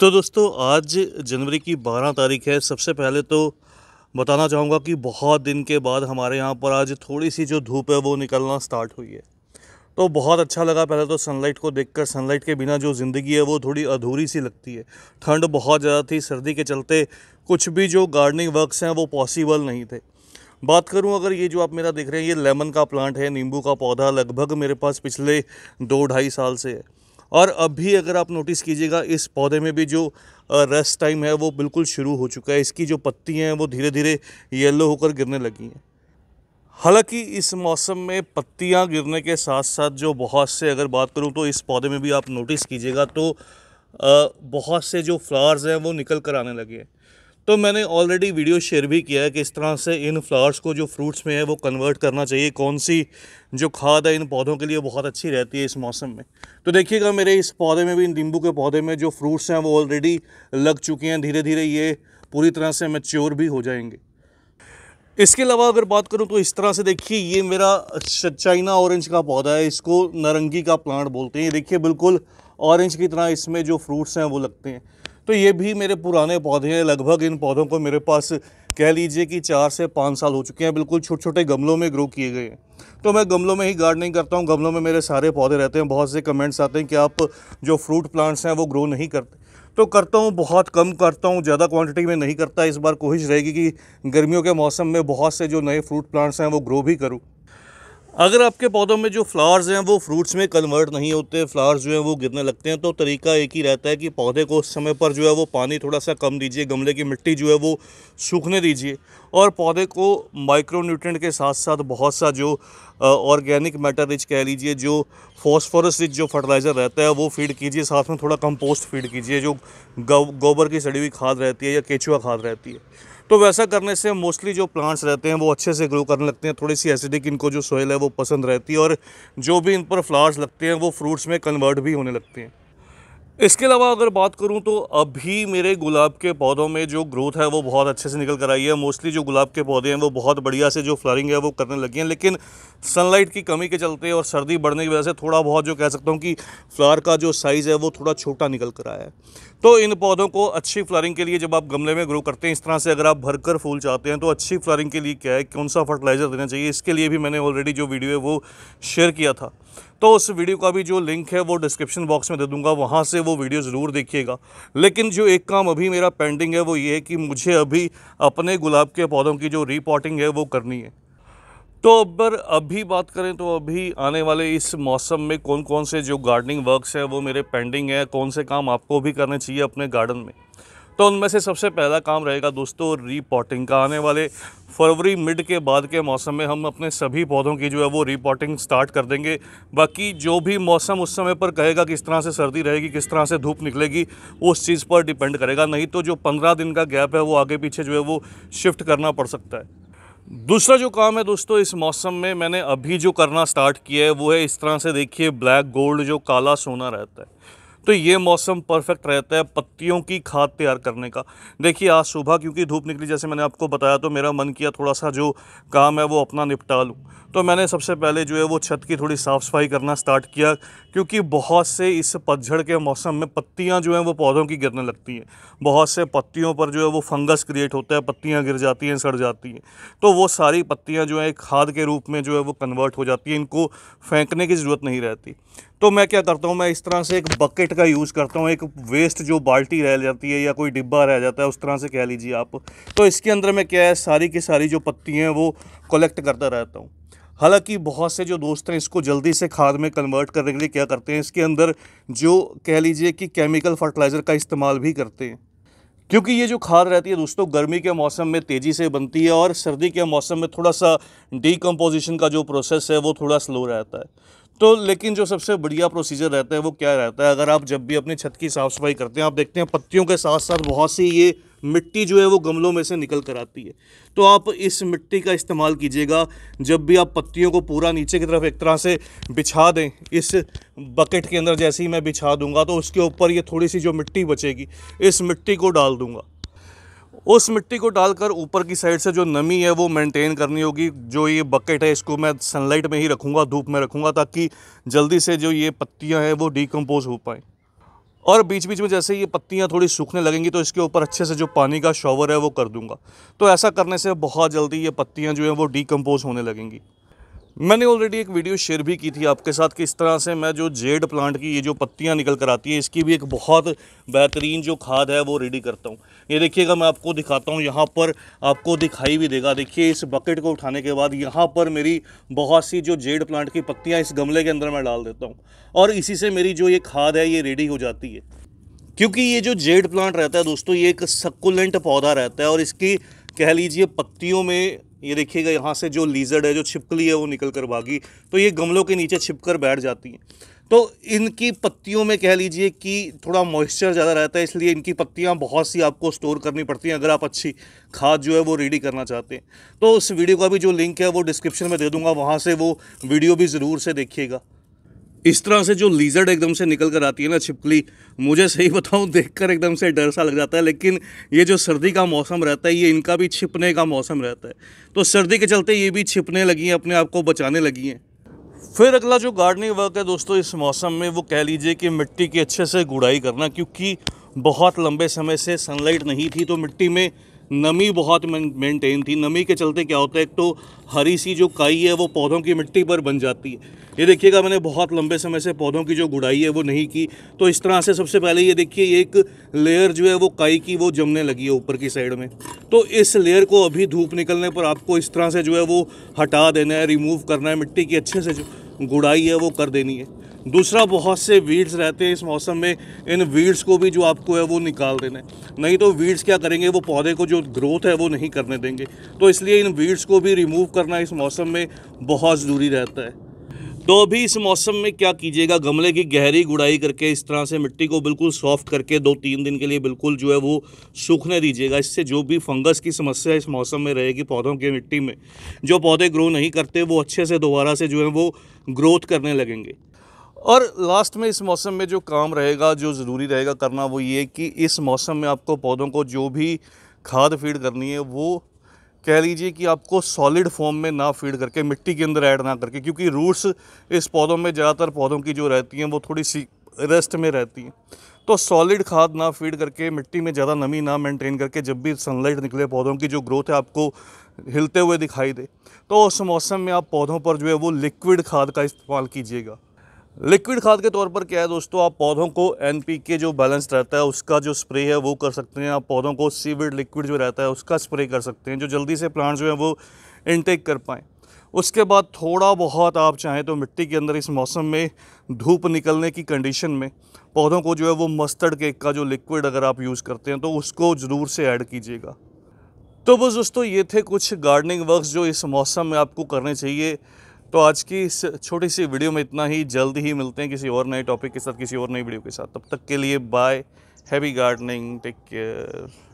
तो दोस्तों आज जनवरी की बारह तारीख है सबसे पहले तो बताना चाहूँगा कि बहुत दिन के बाद हमारे यहाँ पर आज थोड़ी सी जो धूप है वो निकलना स्टार्ट हुई है तो बहुत अच्छा लगा पहले तो सनलाइट को देखकर सनलाइट के बिना जो ज़िंदगी है वो थोड़ी अधूरी सी लगती है ठंड बहुत ज़्यादा थी सर्दी के चलते कुछ भी जो गार्डनिंग वर्क्स हैं वो पॉसिबल नहीं थे बात करूं अगर ये जो आप मेरा देख रहे हैं ये लेमन का प्लांट है नींबू का पौधा लगभग मेरे पास पिछले दो ढाई साल से है और अभी अगर आप नोटिस कीजिएगा इस पौधे में भी जो रस टाइम है वो बिल्कुल शुरू हो चुका है इसकी जो पत्ती हैं वो धीरे धीरे येलो होकर गिरने लगी हैं हालांकि इस मौसम में पत्तियां गिरने के साथ साथ जो बहुत से अगर बात करूं तो इस पौधे में भी आप नोटिस कीजिएगा तो बहुत से जो फ्लावर्स हैं वो निकल कर आने लगे हैं तो मैंने ऑलरेडी वीडियो शेयर भी किया है कि इस तरह से इन फ्लावर्स को जो फ्रूट्स में है वो कन्वर्ट करना चाहिए कौन सी जो खाद है इन पौधों के लिए बहुत अच्छी रहती है इस मौसम में तो देखिएगा मेरे इस पौधे में भी इन नींबू के पौधे में जो फ्रूट्स हैं वो ऑलरेडी लग चुके हैं धीरे धीरे ये पूरी तरह से मेच्योर भी हो जाएंगे इसके अलावा अगर बात करूँ तो इस तरह से देखिए ये मेरा चाइना ऑरेंज का पौधा है इसको नारंगी का प्लांट बोलते हैं देखिए बिल्कुल ऑरेंज की तरह इसमें जो फ्रूट्स हैं वो लगते हैं तो ये भी मेरे पुराने पौधे हैं लगभग इन पौधों को मेरे पास कह लीजिए कि चार से पाँच साल हो चुके हैं बिल्कुल छोटे छोटे गमलों में ग्रो किए गए हैं तो मैं गमलों में ही गार्डनिंग करता हूँ गमलों में मेरे सारे पौधे रहते हैं बहुत से कमेंट्स आते हैं कि आप जो फ्रूट प्लांट्स हैं वो ग्रो नहीं करते तो करता हूँ बहुत कम करता हूँ ज़्यादा क्वांटिटी में नहीं करता इस बार कोशिश रहेगी कि गर्मियों के मौसम में बहुत से जो नए फ्रूट प्लांट्स हैं वो ग्रो भी करूँ अगर आपके पौधों में जो फ्लावर्स हैं वो फ्रूट्स में कन्वर्ट नहीं होते फ्लावर्स जो हैं वो गिरने लगते हैं तो तरीका एक ही रहता है कि पौधे को उस समय पर जो है वो पानी थोड़ा सा कम दीजिए गमले की मिट्टी जो है वो सूखने दीजिए और पौधे को माइक्रोन्यूट्रेंट के साथ साथ बहुत सा जो ऑर्गेनिक मैटर रिच कह लीजिए जो फॉस्फोरस रिच जो फर्टिलाइज़र रहता है वो फीड कीजिए साथ में थोड़ा कम्पोस्ट फीड कीजिए जो गोबर की सड़ी हुई खाद रहती है या केचुआ खाद रहती है तो वैसा करने से मोस्टली जो प्लांट्स रहते हैं वो अच्छे से ग्रो करने लगते हैं थोड़ी सी एसिडिक इनको जो सोयल है वो पसंद रहती है और जो भी इन पर फ्लावर्स लगते हैं वो फ्रूट्स में कन्वर्ट भी होने लगते हैं इसके अलावा अगर बात करूं तो अभी मेरे गुलाब के पौधों में जो ग्रोथ है वो बहुत अच्छे से निकल कर आई है मोस्टली जो गुलाब के पौधे हैं वो बहुत बढ़िया से जो फ्लॉरिंग है वो करने लगी हैं लेकिन सनलाइट की कमी के चलते और सर्दी बढ़ने की वजह से थोड़ा बहुत जो कह सकता हूं कि फ्लावर का जो साइज़ है वो थोड़ा छोटा निकल कर आया है तो इन पौधों को अच्छी फ्लारिंग के लिए जब आप गमले में ग्रो करते हैं इस तरह से अगर आप भरकर फूल चाहते हैं तो अच्छी फ्लॉरिंग के लिए क्या है कौन सा फर्टिलाइज़र देना चाहिए इसके लिए भी मैंने ऑलरेडी जो वीडियो है वो शेयर किया था तो उस वीडियो का भी जो लिंक है वो डिस्क्रिप्शन बॉक्स में दे दूंगा वहाँ से वो वीडियो ज़रूर देखिएगा लेकिन जो एक काम अभी मेरा पेंडिंग है वो ये है कि मुझे अभी अपने गुलाब के पौधों की जो रीपॉटिंग है वो करनी है तो अगर अभी बात करें तो अभी आने वाले इस मौसम में कौन कौन से जो गार्डनिंग वर्क्स है वो मेरे पेंडिंग है कौन से काम आपको भी करने चाहिए अपने गार्डन में तो उनमें से सबसे पहला काम रहेगा दोस्तों रीपॉटिंग का आने वाले फरवरी मिड के बाद के मौसम में हम अपने सभी पौधों की जो है वो रीपॉटिंग स्टार्ट कर देंगे बाकी जो भी मौसम उस समय पर कहेगा किस तरह से सर्दी रहेगी किस तरह से धूप निकलेगी उस चीज़ पर डिपेंड करेगा नहीं तो जो पंद्रह दिन का गैप है वो आगे पीछे जो है वो शिफ्ट करना पड़ सकता है दूसरा जो काम है दोस्तों इस मौसम में मैंने अभी जो करना स्टार्ट किया है वो है इस तरह से देखिए ब्लैक गोल्ड जो काला सोना रहता है तो ये मौसम परफेक्ट रहता है पत्तियों की खाद तैयार करने का देखिए आज सुबह क्योंकि धूप निकली जैसे मैंने आपको बताया तो मेरा मन किया थोड़ा सा जो काम है वो अपना निपटा लूँ तो मैंने सबसे पहले जो है वो छत की थोड़ी साफ़ सफाई करना स्टार्ट किया क्योंकि बहुत से इस पतझड़ के मौसम में पत्तियाँ जो हैं वो पौधों की गिरने लगती हैं बहुत से पत्तियों पर जो है वो फंगस क्रिएट होता है पत्तियाँ गिर जाती हैं सड़ जाती हैं तो वो सारी पत्तियाँ जो हैं खाद के रूप में जो है वो कन्वर्ट हो जाती हैं इनको फेंकने की ज़रूरत नहीं रहती तो मैं क्या करता हूँ मैं इस तरह से एक बकेट का यूज़ करता हूँ एक वेस्ट जो बाल्टी रह जाती है या कोई डिब्बा रह जाता है उस तरह से कह लीजिए आप तो इसके अंदर मैं क्या है सारी की सारी जो पत्ती हैं वो कलेक्ट करता रहता हूँ हालांकि बहुत से जो दोस्त हैं इसको जल्दी से खाद में कन्वर्ट करने के लिए क्या करते हैं इसके अंदर जो कह लीजिए कि केमिकल फर्टिलाइज़र का इस्तेमाल भी करते हैं क्योंकि ये जो खाद रहती है दोस्तों गर्मी के मौसम में तेज़ी से बनती है और सर्दी के मौसम में थोड़ा सा डीकम्पोजिशन का जो प्रोसेस है वो थोड़ा स्लो रहता है तो लेकिन जो सबसे बढ़िया प्रोसीजर रहता है वो क्या रहता है अगर आप जब भी अपनी छत की साफ़ सफाई करते हैं आप देखते हैं पत्तियों के साथ साथ बहुत सी ये मिट्टी जो है वो गमलों में से निकल कर आती है तो आप इस मिट्टी का इस्तेमाल कीजिएगा जब भी आप पत्तियों को पूरा नीचे की तरफ एक तरह से बिछा दें इस बकेट के अंदर जैसे ही मैं बिछा दूंगा तो उसके ऊपर ये थोड़ी सी जो मिट्टी बचेगी इस मिट्टी को डाल दूंगा उस मिट्टी को डालकर ऊपर की साइड से जो नमी है वो मेंटेन करनी होगी जो ये बकेट है इसको मैं सनलाइट में ही रखूँगा धूप में रखूँगा ताकि जल्दी से जो ये पत्तियाँ हैं वो डिकम्पोज हो पाएँ और बीच बीच में जैसे ये पत्तियाँ थोड़ी सूखने लगेंगी तो इसके ऊपर अच्छे से जो पानी का शॉवर है वो कर दूंगा तो ऐसा करने से बहुत जल्दी ये पत्तियाँ जो हैं वो डिकम्पोज होने लगेंगी मैंने ऑलरेडी एक वीडियो शेयर भी की थी आपके साथ कि इस तरह से मैं जो जेड प्लांट की ये जो पत्तियां निकल कर आती है इसकी भी एक बहुत बेहतरीन जो खाद है वो रेडी करता हूँ ये देखिएगा मैं आपको दिखाता हूँ यहाँ पर आपको दिखाई भी देगा देखिए इस बकेट को उठाने के बाद यहाँ पर मेरी बहुत सी जो जेड प्लांट की पत्तियाँ इस गमले के अंदर मैं डाल देता हूँ और इसी से मेरी जो ये खाद है ये रेडी हो जाती है क्योंकि ये जो जेड प्लांट रहता है दोस्तों ये एक सक्कुलेंट पौधा रहता है और इसकी कह लीजिए पत्तियों में ये देखिएगा यहाँ से जो लीजर्ड है जो छिपकली है वो निकल कर भागी तो ये गमलों के नीचे छिप कर बैठ जाती हैं तो इनकी पत्तियों में कह लीजिए कि थोड़ा मॉइस्चर ज़्यादा रहता है इसलिए इनकी पत्तियाँ बहुत सी आपको स्टोर करनी पड़ती हैं अगर आप अच्छी खाद जो है वो रेडी करना चाहते हैं तो उस वीडियो का भी जो लिंक है वो डिस्क्रिप्शन में दे दूँगा वहाँ से वो वीडियो भी ज़रूर से देखिएगा इस तरह से जो लीजर्ड एकदम से निकल कर आती है ना छिपकली मुझे सही बताऊं देखकर एकदम से डर सा लग जाता है लेकिन ये जो सर्दी का मौसम रहता है ये इनका भी छिपने का मौसम रहता है तो सर्दी के चलते ये भी छिपने लगी हैं अपने आप को बचाने लगी हैं फिर अगला जो गार्डनिंग वर्क है दोस्तों इस मौसम में वो कह लीजिए कि मिट्टी की अच्छे से गुड़ाई करना क्योंकि बहुत लंबे समय से सनलाइट नहीं थी तो मिट्टी में नमी बहुत मेंटेन थी नमी के चलते क्या होता है एक तो हरी सी जो काई है वो पौधों की मिट्टी पर बन जाती है ये देखिएगा मैंने बहुत लंबे समय से पौधों की जो गुड़ाई है वो नहीं की तो इस तरह से सबसे पहले ये देखिए एक लेयर जो है वो काई की वो जमने लगी है ऊपर की साइड में तो इस लेयर को अभी धूप निकलने पर आपको इस तरह से जो है वो हटा देना है रिमूव करना है मिट्टी की अच्छे से जो गुड़ाई है वो कर देनी है दूसरा बहुत से वीड्स रहते हैं इस मौसम में इन वीड्स को भी जो आपको है वो निकाल देना है नहीं तो वीड्स क्या करेंगे वो पौधे को जो ग्रोथ है वो नहीं करने देंगे तो इसलिए इन वीड्स को भी रिमूव करना इस मौसम में बहुत ज़रूरी रहता है तो अभी इस मौसम में क्या कीजिएगा गमले की गहरी गुड़ाई करके इस तरह से मिट्टी को बिल्कुल सॉफ्ट करके दो तीन दिन के लिए बिल्कुल जो है वो सूखने दीजिएगा इससे जो भी फंगस की समस्या इस मौसम में रहेगी पौधों की मिट्टी में जो पौधे ग्रो नहीं करते वो अच्छे से दोबारा से जो है वो ग्रोथ करने लगेंगे और लास्ट में इस मौसम में जो काम रहेगा जो ज़रूरी रहेगा करना वो ये कि इस मौसम में आपको पौधों को जो भी खाद फीड करनी है वो कह लीजिए कि आपको सॉलिड फॉर्म में ना फीड करके मिट्टी के अंदर ऐड ना करके क्योंकि रूट्स इस पौधों में ज़्यादातर पौधों की जो रहती हैं वो थोड़ी सी रेस्ट में रहती हैं तो सॉलिड खाद ना फीड करके मिट्टी में ज़्यादा नमी ना मेंटेन करके जब भी सनलाइट निकले पौधों की जो ग्रोथ है आपको हिलते हुए दिखाई दे तो उस मौसम में आप पौधों पर जो है वो लिक्विड खाद का इस्तेमाल कीजिएगा लिक्विड खाद के तौर पर क्या है दोस्तों आप पौधों को एन के जो बैलेंस रहता है उसका जो स्प्रे है वो कर सकते हैं आप पौधों को सीविड लिक्विड जो रहता है उसका स्प्रे कर सकते हैं जो जल्दी से प्लांट जो है वो इनटेक कर पाएँ उसके बाद थोड़ा बहुत आप चाहें तो मिट्टी के अंदर इस मौसम में धूप निकलने की कंडीशन में पौधों को जो है वो मस्टर्ड केक का जो लिक्विड अगर आप यूज़ करते हैं तो उसको ज़रूर से ऐड कीजिएगा तो बस दोस्तों ये थे कुछ गार्डनिंग वर्क्स जो इस मौसम में आपको करने चाहिए तो आज की इस छोटी सी वीडियो में इतना ही जल्द ही मिलते हैं किसी और नए टॉपिक के साथ किसी और नई वीडियो के साथ तब तक के लिए bye happy gardening take care